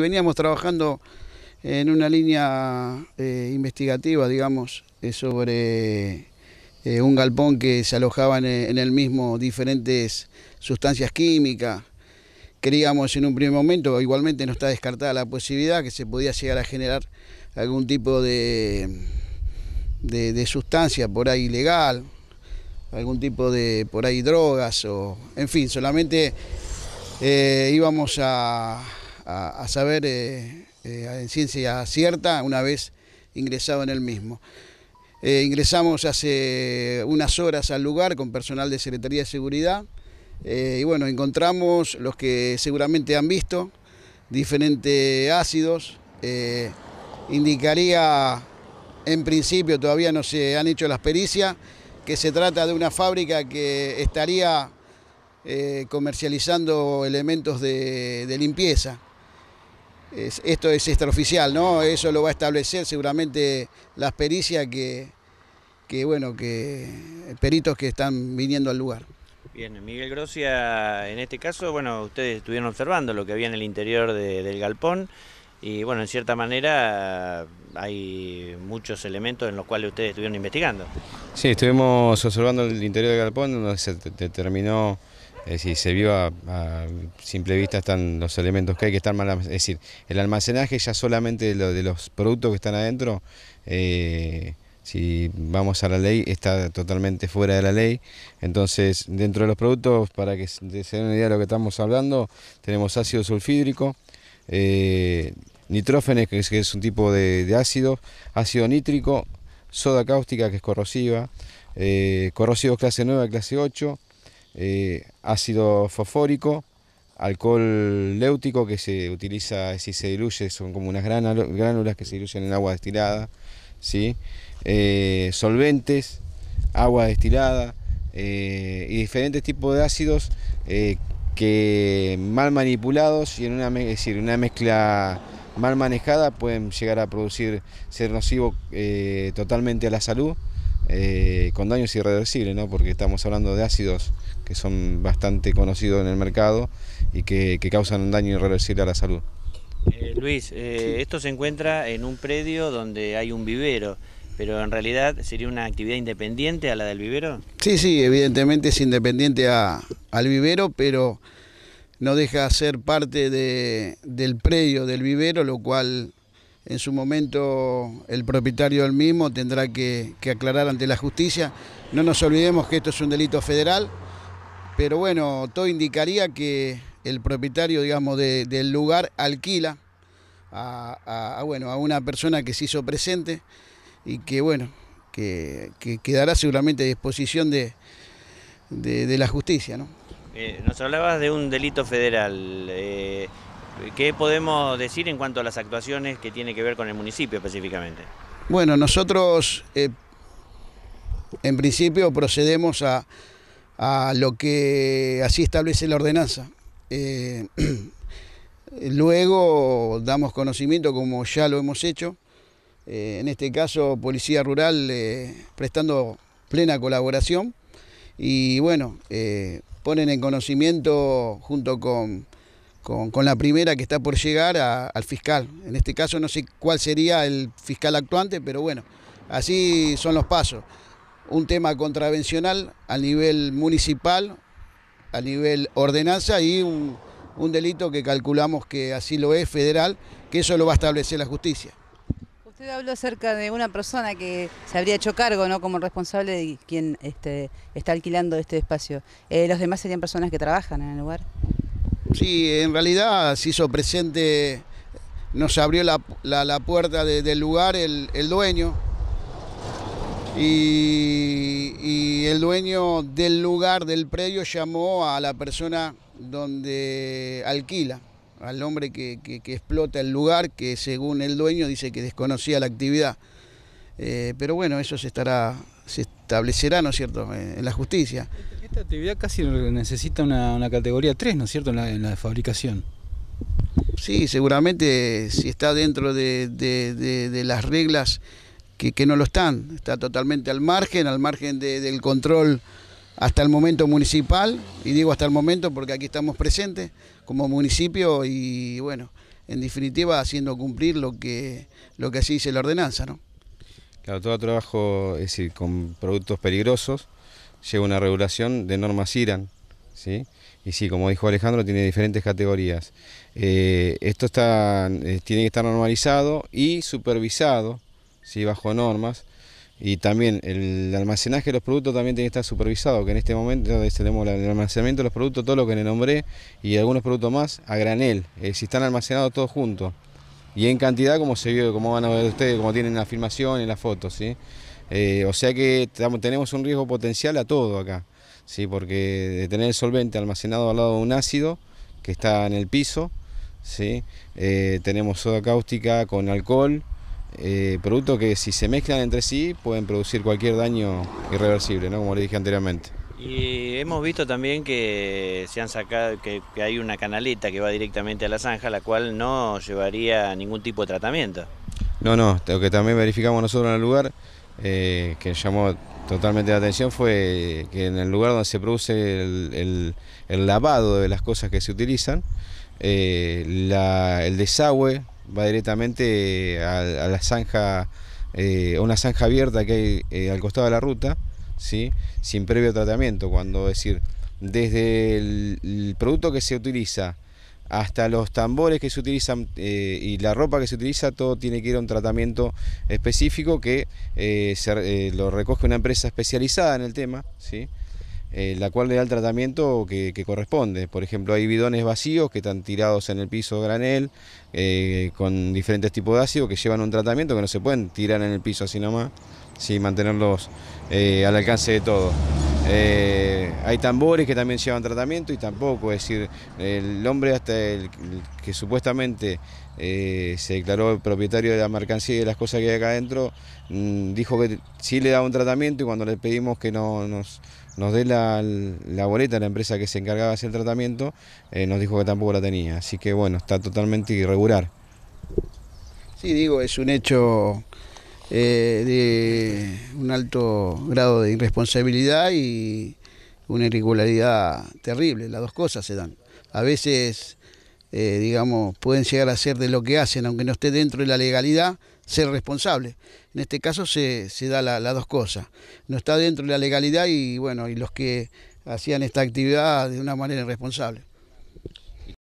Veníamos trabajando en una línea eh, investigativa, digamos, eh, sobre eh, un galpón que se alojaban en, el mismo diferentes sustancias químicas. Creíamos en un primer momento, igualmente no está descartada la posibilidad que se podía llegar a generar algún tipo de, de, de sustancia por ahí ilegal, algún tipo de por ahí drogas o, en fin, solamente íbamos a a, saber eh, eh, en ciencia cierta una vez ingresado en el mismo. Eh, ingresamos hace unas horas al lugar con personal de Secretaría de Seguridad y bueno, encontramos los que seguramente han visto, diferentes ácidos. indicaría, en principio, todavía no se han hecho las pericias, que se trata de una fábrica que estaría comercializando elementos de limpieza esto es extraoficial, ¿no? Eso lo va a establecer seguramente las pericias que, que bueno, que peritos que están viniendo al lugar. Bien, Miguel Grocia, en este caso, bueno, ustedes estuvieron observando lo que había en el interior del galpón y bueno, en cierta manera hay muchos elementos en los cuales ustedes estuvieron investigando. Sí, estuvimos observando el interior del galpón donde se determinó es decir, se vio a, simple vista están los elementos que hay que estar... mal, es decir, el almacenaje ya solamente de, los productos que están adentro, eh, si vamos a la ley, está totalmente fuera de la ley. Entonces, dentro de los productos, para que se den una idea de lo que estamos hablando, tenemos ácido sulfídrico, eh, nitrófenes, que es, un tipo de, ácido, ácido nítrico, soda cáustica, que es corrosiva, eh, corrosivos clase 9, clase 8, eh, ácido fosfórico, alcohol léutico que se utiliza, si se diluye, son como unas gránulas que se diluyen en agua destilada, ¿sí? Eh, solventes, agua destilada eh, y diferentes tipos de ácidos que mal manipulados y en una, decir, una mezcla mal manejada pueden llegar a producir ser nocivo totalmente a la salud. con daños irreversibles, ¿no? porque estamos hablando de ácidos que son bastante conocidos en el mercado y que, causan un daño irreversible a la salud. Eh, Luis, eh, esto se encuentra en un predio donde hay un vivero, pero en realidad sería una actividad independiente a la del vivero. Sí, sí, evidentemente es independiente al vivero, pero no deja de ser parte del predio del vivero, lo cual en su momento el propietario del mismo tendrá que aclarar ante la justicia. No nos olvidemos que esto es un delito federal pero bueno, todo indicaría que el propietario, digamos, del lugar alquila a, bueno, a una persona que se hizo presente y que, bueno, que, quedará seguramente a disposición de, la justicia, ¿no? Eh, nos hablabas de un delito federal. Eh, ¿Qué podemos decir en cuanto a las actuaciones que tiene que ver con el municipio específicamente? Bueno, nosotros eh, en principio procedemos a a lo que así establece la ordenanza. Eh, luego damos conocimiento, como ya lo hemos hecho, eh, en este caso Policía Rural eh, prestando plena colaboración y bueno, ponen en conocimiento junto con, la primera que está por llegar al fiscal. En este caso no sé cuál sería el fiscal actuante, pero bueno, así son los pasos un tema contravencional a nivel municipal, a nivel ordenanza y un, delito que calculamos que así lo es federal, que eso lo va a establecer la justicia. Usted habló acerca de una persona que se habría hecho cargo ¿no? como responsable de quien este, está alquilando este espacio. Eh, ¿Los demás serían personas que trabajan en el lugar? Sí, en realidad se hizo presente, nos abrió la, puerta del lugar el, el dueño, y, el dueño del lugar, del predio, llamó a la persona donde alquila, al hombre que, explota el lugar, que según el dueño dice que desconocía la actividad. Eh, pero bueno, eso se estará, se establecerá, ¿no es cierto?, eh, en, la justicia. Esta actividad casi necesita una, categoría 3, ¿no es cierto?, en la, fabricación. Sí, seguramente si está dentro de las reglas que, no lo están. Está totalmente al margen, al margen del control hasta el momento municipal, y digo hasta el momento porque aquí estamos presentes como municipio y bueno, en definitiva haciendo cumplir lo que, lo que así dice la ordenanza. ¿no? Claro, todo trabajo es decir, con productos peligrosos llega una regulación de normas IRAN, ¿sí? Y sí, como dijo Alejandro, tiene diferentes categorías. Eh, esto está, eh, tiene que estar normalizado y supervisado bajo normas. Y también el almacenaje de los productos también tiene que estar supervisado, que en este momento tenemos el almacenamiento de los productos, todo lo que le nombré, y algunos productos más a granel, eh, si están almacenados todos juntos. Y en cantidad, como se vio, como van a ver ustedes, como tienen la filmación, en las fotos, ¿sí? Eh, o sea que tenemos un riesgo potencial a todo acá, ¿sí? Porque de tener el solvente almacenado al lado de un ácido que está en el piso, ¿sí? Eh, tenemos soda cáustica con alcohol, eh, productos que si se mezclan entre sí pueden producir cualquier daño irreversible, ¿no? como le dije anteriormente. Y hemos visto también que se han sacado, que, hay una canaleta que va directamente a la zanja, la cual no llevaría ningún tipo de tratamiento. No, no, lo que también verificamos nosotros en el lugar, eh, que llamó totalmente la atención, fue que en el lugar donde se produce el, lavado de las cosas que se utilizan, eh, el desagüe va directamente eh, a, la zanja, eh, una zanja abierta que hay eh, al costado de la ruta, ¿sí? sin previo tratamiento, cuando decir, desde el, producto que se utiliza hasta los tambores que se utilizan y la ropa que se utiliza, todo tiene que ir a un tratamiento específico que lo recoge una empresa especializada en el tema, ¿sí? Eh, la cual le da el tratamiento que, corresponde. Por ejemplo, hay bidones vacíos que están tirados en el piso granel eh, con diferentes tipos de ácido que llevan un tratamiento que no se pueden tirar en el piso así nomás, sin mantenerlos eh, al alcance de todos. Eh, hay tambores que también llevan tratamiento y tampoco, es decir, el hombre hasta el, que supuestamente eh, se declaró el propietario de la mercancía y de las cosas que hay acá adentro, mm, dijo que sí le daba un tratamiento y cuando le pedimos que nos, nos dé la, boleta a la empresa que se encargaba de hacer el tratamiento, eh, nos dijo que tampoco la tenía. Así que bueno, está totalmente irregular. Sí, digo, es un hecho eh, de un alto grado de irresponsabilidad y una irregularidad terrible. Las dos cosas se dan. A veces, eh, digamos, pueden llegar a ser de lo que hacen, aunque no esté dentro de la legalidad, ser responsable. En este caso se, da las dos cosas. No está dentro de la legalidad y bueno, y los que hacían esta actividad de una manera irresponsable.